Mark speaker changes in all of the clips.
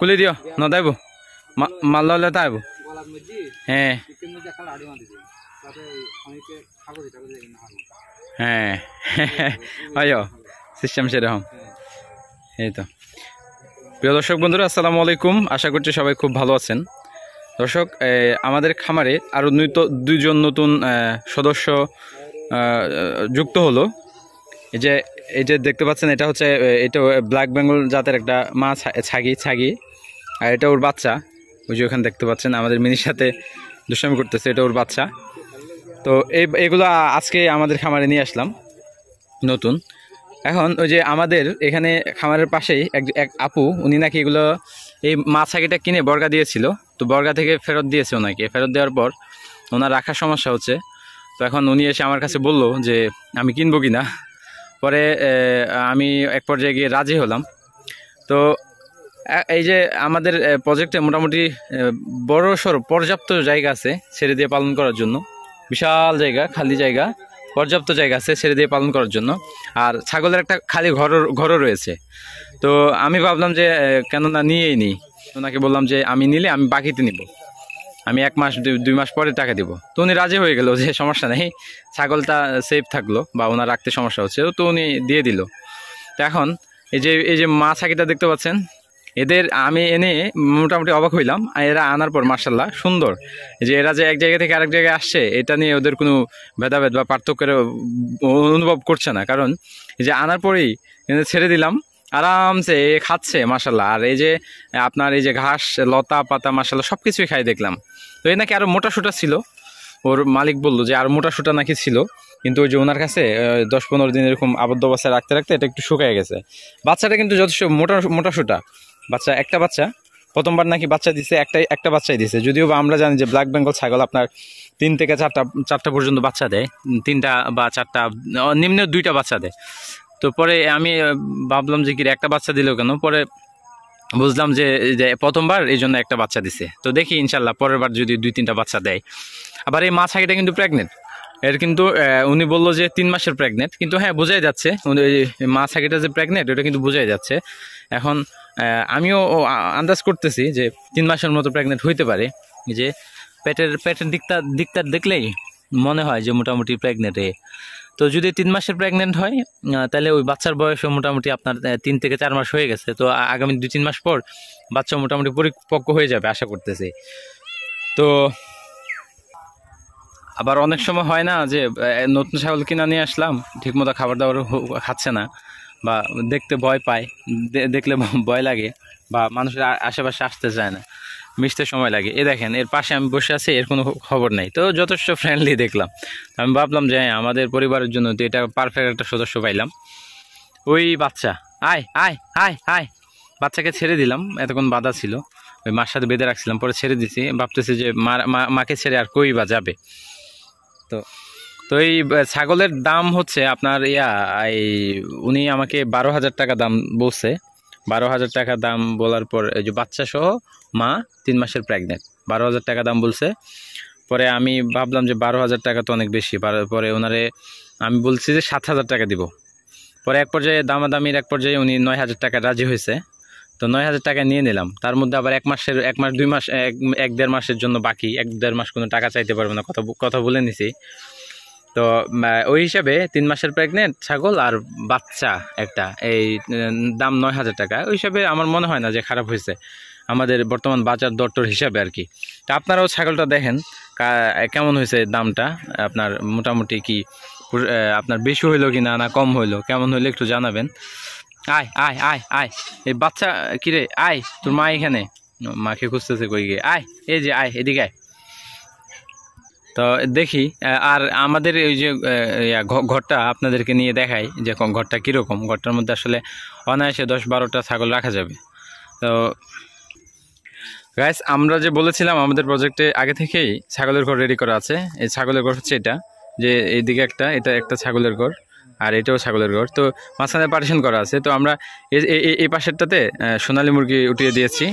Speaker 1: কুলি দিও নদাইব মাল্লা তাইব হ্যাঁ হ্যাঁ আয়ো সিস্টেম সেরকম এই তো প্রিয় দর্শক বন্ধুরা আসসালামু আলাইকুম আশা করছি সবাই খুব ভালো আছেন দর্শক আমাদের খামারে আরও দুজন নতুন সদস্য যুক্ত হলো এই যে এই যে দেখতে পাচ্ছেন এটা হচ্ছে এটা ব্ল্যাক বেঙ্গল জাতের একটা মা ছাগি ছাগি আর এটা ওর বাচ্চা ওই যে ওখানে দেখতে পাচ্ছেন আমাদের মিনির সাথে দুষ্টামি করতেছে এটা ওর বাচ্চা তো এই এগুলো আজকে আমাদের খামারে নিয়ে আসলাম নতুন এখন ওই যে আমাদের এখানে খামারের পাশেই এক এক আপু উনি নাকি এগুলো এই মাছ আগেটা কিনে বর্গা দিয়েছিল তো বর্গা থেকে ফেরত দিয়েছে ওনাকে ফেরত দেওয়ার পর ওনার রাখার সমস্যা হচ্ছে তো এখন উনি এসে আমার কাছে বলল যে আমি কিনবো কি না পরে আমি এক পর্যায়ে গিয়ে রাজি হলাম তো এই যে আমাদের প্রজেক্টে মোটামুটি বড় সড় পর্যাপ্ত জায়গা আছে ছেড়ে দিয়ে পালন করার জন্য বিশাল জায়গা খালি জায়গা পর্যাপ্ত জায়গা আছে ছেড়ে দিয়ে পালন করার জন্য আর ছাগলের একটা খালি ঘর ঘরও রয়েছে তো আমি ভাবলাম যে কেননা নিয়েই নিই ওনাকে বললাম যে আমি নিলে আমি বাকিতে নিব আমি এক মাস দুই মাস পরে টাকা দিব তো উনি রাজি হয়ে গেল যে সমস্যা নেই ছাগলটা সেফ থাকলো বা ওনার রাখতে সমস্যা হচ্ছে তো উনি দিয়ে দিল তো এখন এই যে এই যে মা ছাগিটা দেখতে পাচ্ছেন এদের আমি এনে মোটামুটি অবাক হইলাম এরা আনার পর মার্শাল্লাহ সুন্দর যে এরা যে এক জায়গা থেকে আরেক জায়গায় আসছে এটা নিয়ে ওদের কোনো ভেদাভেদ বা পার্থক্যের অনুভব করছে না কারণ যে আনার পরেই ছেড়ে দিলাম আরামসে খাচ্ছে মার্শাল্লাহ আর এই যে আপনার এই যে ঘাস লতা পাতা মার্শাল্লাহ সব কিছুই খাই দেখলাম তো এ নাকি আরও মোটাসোটা ছিল ওর মালিক বললো যে আর মোটাসোটা নাকি ছিল কিন্তু ওই যে ওনার কাছে দশ পনেরো দিন এরকম আবদ্ধ বাসায় রাখতে রাখতে এটা একটু শুকায় গেছে বাচ্চাটা কিন্তু যথেষ্ট মোটা মোটাসোটা বাচ্চা একটা বাচ্চা প্রথমবার নাকি বাচ্চা দিছে একটাই একটা বাচ্চাই দিছে যদিও বা আমরা জানি যে ব্ল্যাক বেঙ্গল ছাগল আপনার তিন থেকে চারটা চারটা পর্যন্ত বাচ্চা দেয় তিনটা বা চারটা নিম্নে দুইটা বাচ্চা দেয় তো পরে আমি ভাবলাম যে কি একটা বাচ্চা দিল কেন পরে বুঝলাম যে প্রথমবার এই জন্য একটা বাচ্চা দিছে তো দেখি ইনশাল্লাহ পরের বার যদি দুই তিনটা বাচ্চা দেয় আবার এই মা ছাগিটা কিন্তু প্রেগনেন্ট এর কিন্তু উনি বললো যে তিন মাসের প্রেগনেন্ট কিন্তু হ্যাঁ বোঝাই যাচ্ছে মা ছাগিটা যে প্রেগনেন্ট ওটা কিন্তু বোঝাই যাচ্ছে এখন আমিও আন্দাজ করতেছি যে তিন মাসের মতো প্রেগনেন্ট হইতে পারে যে পেটের পেটের দিকটা দিকটার দেখলেই মনে হয় যে মোটামুটি প্রেগনেন্টে তো যদি তিন মাসের প্রেগনেন্ট হয় তাহলে ওই বাচ্চার বয়সও মোটামুটি আপনার তিন থেকে চার মাস হয়ে গেছে তো আগামী দুই তিন মাস পর বাচ্চা মোটামুটি পরিপক্ক হয়ে যাবে আশা করতেছি তো আবার অনেক সময় হয় না যে নতুন ছাগল কিনা নিয়ে আসলাম ঠিকমতো খাবার দাবার খাচ্ছে না বা দেখতে ভয় পায় দেখলে ভয় লাগে বা মানুষের আশেপাশে আসতে চায় না মিশতে সময় লাগে এ দেখেন এর পাশে আমি বসে আছি এর কোনো খবর নেই তো যথেষ্ট ফ্রেন্ডলি দেখলাম আমি ভাবলাম যে হ্যাঁ আমাদের পরিবারের জন্য তো এটা পারফেক্ট একটা সদস্য পাইলাম ওই বাচ্চা আয় আয় আয় আয় বাচ্চাকে ছেড়ে দিলাম এতক্ষণ বাধা ছিল ওই মার সাথে বেঁধে রাখছিলাম পরে ছেড়ে দিছি ভাবতেছি যে মা মাকে ছেড়ে আর কই বা যাবে তো তো এই ছাগলের দাম হচ্ছে আপনার ইয়া এই উনি আমাকে বারো হাজার টাকা দাম বলছে বারো হাজার টাকা দাম বলার পর এই যে বাচ্চা সহ মা তিন মাসের প্রেগনেন্ট বারো হাজার টাকা দাম বলছে পরে আমি ভাবলাম যে বারো হাজার টাকা তো অনেক বেশি পরে ওনারে আমি বলছি যে সাত হাজার টাকা দিব পরে এক পর্যায়ে দামাদামির এক পর্যায়ে উনি নয় হাজার টাকা রাজি হয়েছে তো নয় হাজার টাকা নিয়ে নিলাম তার মধ্যে আবার এক মাসের এক মাস দুই মাস এক দেড় মাসের জন্য বাকি এক দেড় মাস কোনো টাকা চাইতে পারবে না কথা কথা বলে নিছি তো ওই হিসাবে তিন মাসের প্রেগনেন্ট ছাগল আর বাচ্চা একটা এই দাম নয় হাজার টাকা ওই হিসাবে আমার মনে হয় না যে খারাপ হয়েছে আমাদের বর্তমান বাজার দরটর হিসাবে আর কি তা আপনারাও ছাগলটা দেখেন কেমন হয়েছে দামটা আপনার মোটামুটি কি আপনার বেশি হইলো কি না না কম হইলো কেমন হইলো একটু জানাবেন আয় আয় আয় আয় এই বাচ্চা কিরে আয় তোর মা এখানে মাকে খুঁজতেছে কই গিয়ে আয় এই যে আয় এদিকে আয় তো দেখি আর আমাদের ওই যে ঘরটা আপনাদেরকে নিয়ে দেখাই যে ঘরটা কীরকম ঘরটার মধ্যে আসলে অনায়াসে দশ বারোটা ছাগল রাখা যাবে তো গাইস আমরা যে বলেছিলাম আমাদের প্রজেক্টে আগে থেকেই ছাগলের ঘর রেডি করা আছে এই ছাগলের ঘর হচ্ছে এটা যে এইদিকে একটা এটা একটা ছাগলের ঘর আর এটাও ছাগলের ঘর তো মাঝখানে পার্টিশন করা আছে তো আমরা এই পাশেরটাতে সোনালি মুরগি উঠিয়ে দিয়েছি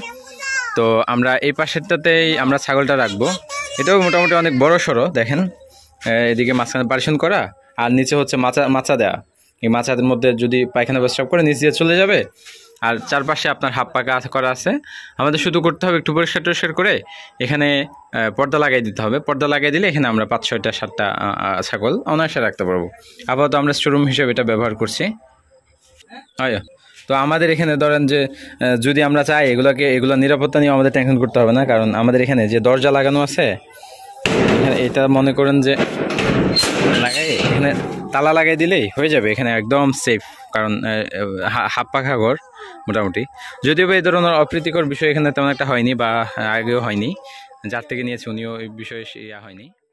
Speaker 1: তো আমরা এই পাশেরটাতেই আমরা ছাগলটা রাখবো এটাও মোটামুটি অনেক বড় সড়ো দেখেন এদিকে মাঝখানে পারিশন করা আর নিচে হচ্ছে মাচা মাচা দেওয়া এই মাছাদের মধ্যে যদি পায়খানা প্রস্রাব করে নিচ দিয়ে চলে যাবে আর চারপাশে আপনার হাফ পাকা করা আছে আমাদের শুধু করতে হবে একটু পরিষ্কার টরিষ্কার করে এখানে পর্দা লাগাই দিতে হবে পর্দা লাগাই দিলে এখানে আমরা পাঁচ ছয়টা সাতটা ছাগল অনায়াসে রাখতে পারবো আপাতত আমরা স্টোরুম হিসেবে এটা ব্যবহার করছি আয় তো আমাদের এখানে ধরেন যে যদি আমরা চাই এগুলোকে এগুলো নিরাপত্তা নিয়ে আমাদের টেনশন করতে হবে না কারণ আমাদের এখানে যে দরজা লাগানো আছে এটা মনে করেন যে লাগাই এখানে তালা লাগাই দিলেই হয়ে যাবে এখানে একদম সেফ কারণ হাফ পাখা ঘর মোটামুটি যদিও এই ধরনের অপ্রীতিকর বিষয় এখানে তেমন একটা হয়নি বা আগেও হয়নি যার থেকে নিয়েছে উনিও এই বিষয়ে ইয়া হয়নি